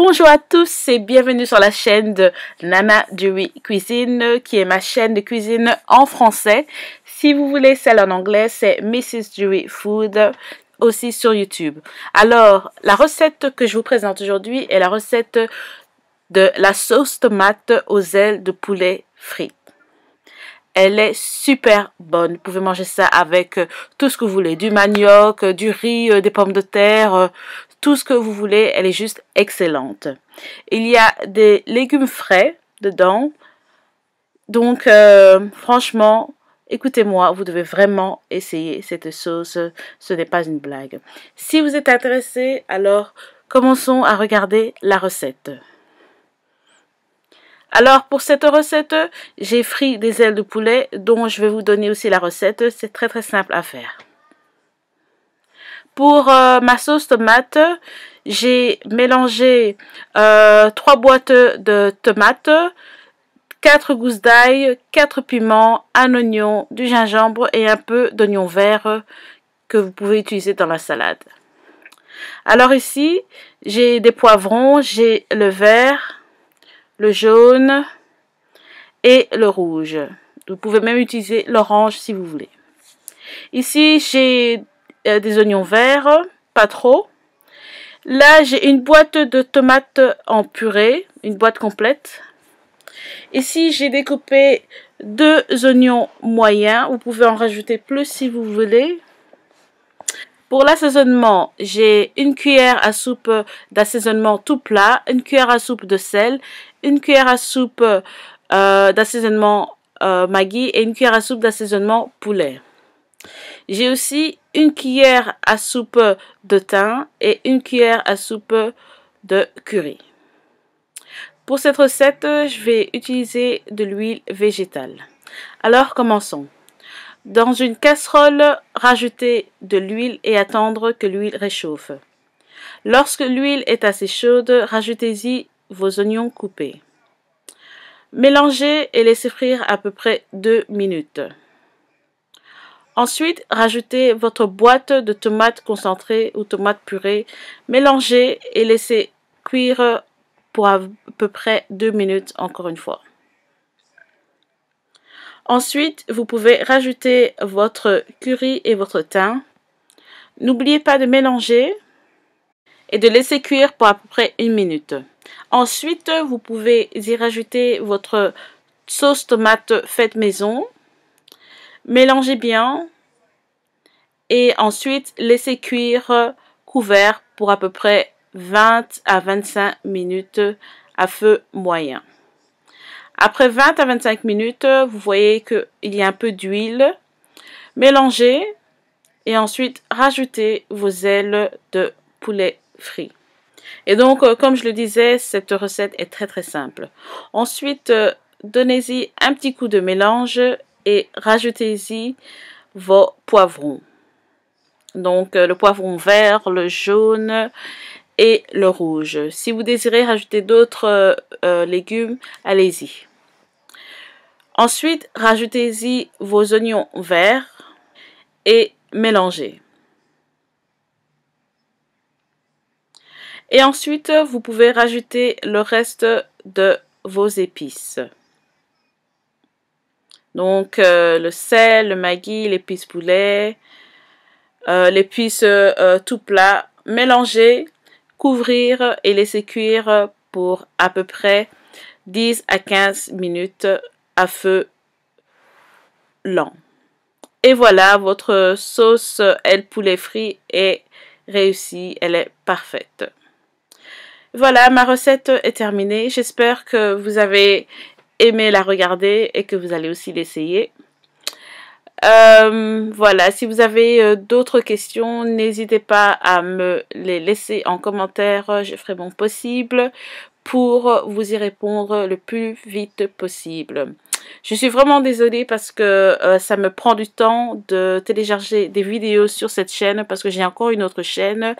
Bonjour à tous et bienvenue sur la chaîne de Nana Dewey Cuisine qui est ma chaîne de cuisine en français. Si vous voulez celle en anglais, c'est Mrs. Dewey Food aussi sur YouTube. Alors, la recette que je vous présente aujourd'hui est la recette de la sauce tomate aux ailes de poulet frites. Elle est super bonne. Vous pouvez manger ça avec tout ce que vous voulez. Du manioc, du riz, euh, des pommes de terre, euh, tout ce que vous voulez. Elle est juste excellente. Il y a des légumes frais dedans. Donc, euh, franchement, écoutez-moi, vous devez vraiment essayer cette sauce. Ce n'est pas une blague. Si vous êtes intéressé, alors commençons à regarder la recette. Alors pour cette recette, j'ai frit des ailes de poulet dont je vais vous donner aussi la recette. C'est très très simple à faire. Pour euh, ma sauce tomate, j'ai mélangé euh, trois boîtes de tomates, 4 gousses d'ail, 4 piments, un oignon, du gingembre et un peu d'oignon vert que vous pouvez utiliser dans la salade. Alors ici, j'ai des poivrons, j'ai le vert, le jaune et le rouge. Vous pouvez même utiliser l'orange si vous voulez. Ici, j'ai euh, des oignons verts, pas trop. Là, j'ai une boîte de tomates en purée, une boîte complète. Ici, j'ai découpé deux oignons moyens. Vous pouvez en rajouter plus si vous voulez. Pour l'assaisonnement, j'ai une cuillère à soupe d'assaisonnement tout plat, une cuillère à soupe de sel, une cuillère à soupe euh, d'assaisonnement euh, et une cuillère à soupe d'assaisonnement poulet. J'ai aussi une cuillère à soupe de thym et une cuillère à soupe de curry. Pour cette recette, je vais utiliser de l'huile végétale. Alors commençons. Dans une casserole, rajoutez de l'huile et attendre que l'huile réchauffe. Lorsque l'huile est assez chaude, rajoutez-y vos oignons coupés. Mélangez et laissez frire à peu près 2 minutes. Ensuite, rajoutez votre boîte de tomates concentrées ou tomates purées, mélangez et laissez cuire pour à peu près 2 minutes encore une fois. Ensuite, vous pouvez rajouter votre curry et votre thym. N'oubliez pas de mélanger et de laisser cuire pour à peu près une minute. Ensuite, vous pouvez y rajouter votre sauce tomate faite maison Mélangez bien et ensuite laissez cuire euh, couvert pour à peu près 20 à 25 minutes à feu moyen. Après 20 à 25 minutes, vous voyez qu'il y a un peu d'huile. Mélangez et ensuite rajoutez vos ailes de poulet frit. Et donc, euh, comme je le disais, cette recette est très très simple. Ensuite, euh, donnez-y un petit coup de mélange rajoutez-y vos poivrons. Donc euh, le poivron vert, le jaune et le rouge. Si vous désirez rajouter d'autres euh, euh, légumes, allez-y. Ensuite, rajoutez-y vos oignons verts et mélangez. Et ensuite, vous pouvez rajouter le reste de vos épices. Donc, euh, le sel, le maggi, l'épice poulet, euh, l'épice euh, tout plat, mélanger, couvrir et laisser cuire pour à peu près 10 à 15 minutes à feu lent. Et voilà, votre sauce elle Poulet frit est réussie, elle est parfaite. Voilà, ma recette est terminée. J'espère que vous avez aimer la regarder et que vous allez aussi l'essayer. Euh, voilà, si vous avez euh, d'autres questions, n'hésitez pas à me les laisser en commentaire. Je ferai mon possible pour vous y répondre le plus vite possible. Je suis vraiment désolée parce que euh, ça me prend du temps de télécharger des vidéos sur cette chaîne parce que j'ai encore une autre chaîne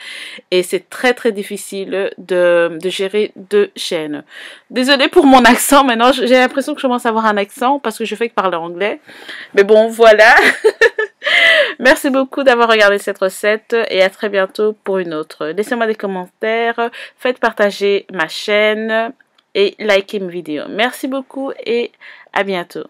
et c'est très très difficile de, de, gérer deux chaînes. Désolée pour mon accent maintenant, j'ai l'impression que je commence à avoir un accent parce que je fais que parler anglais. Mais bon, voilà. Merci beaucoup d'avoir regardé cette recette et à très bientôt pour une autre. Laissez-moi des commentaires, faites partager ma chaîne et likez mes vidéos. Merci beaucoup et à bientôt.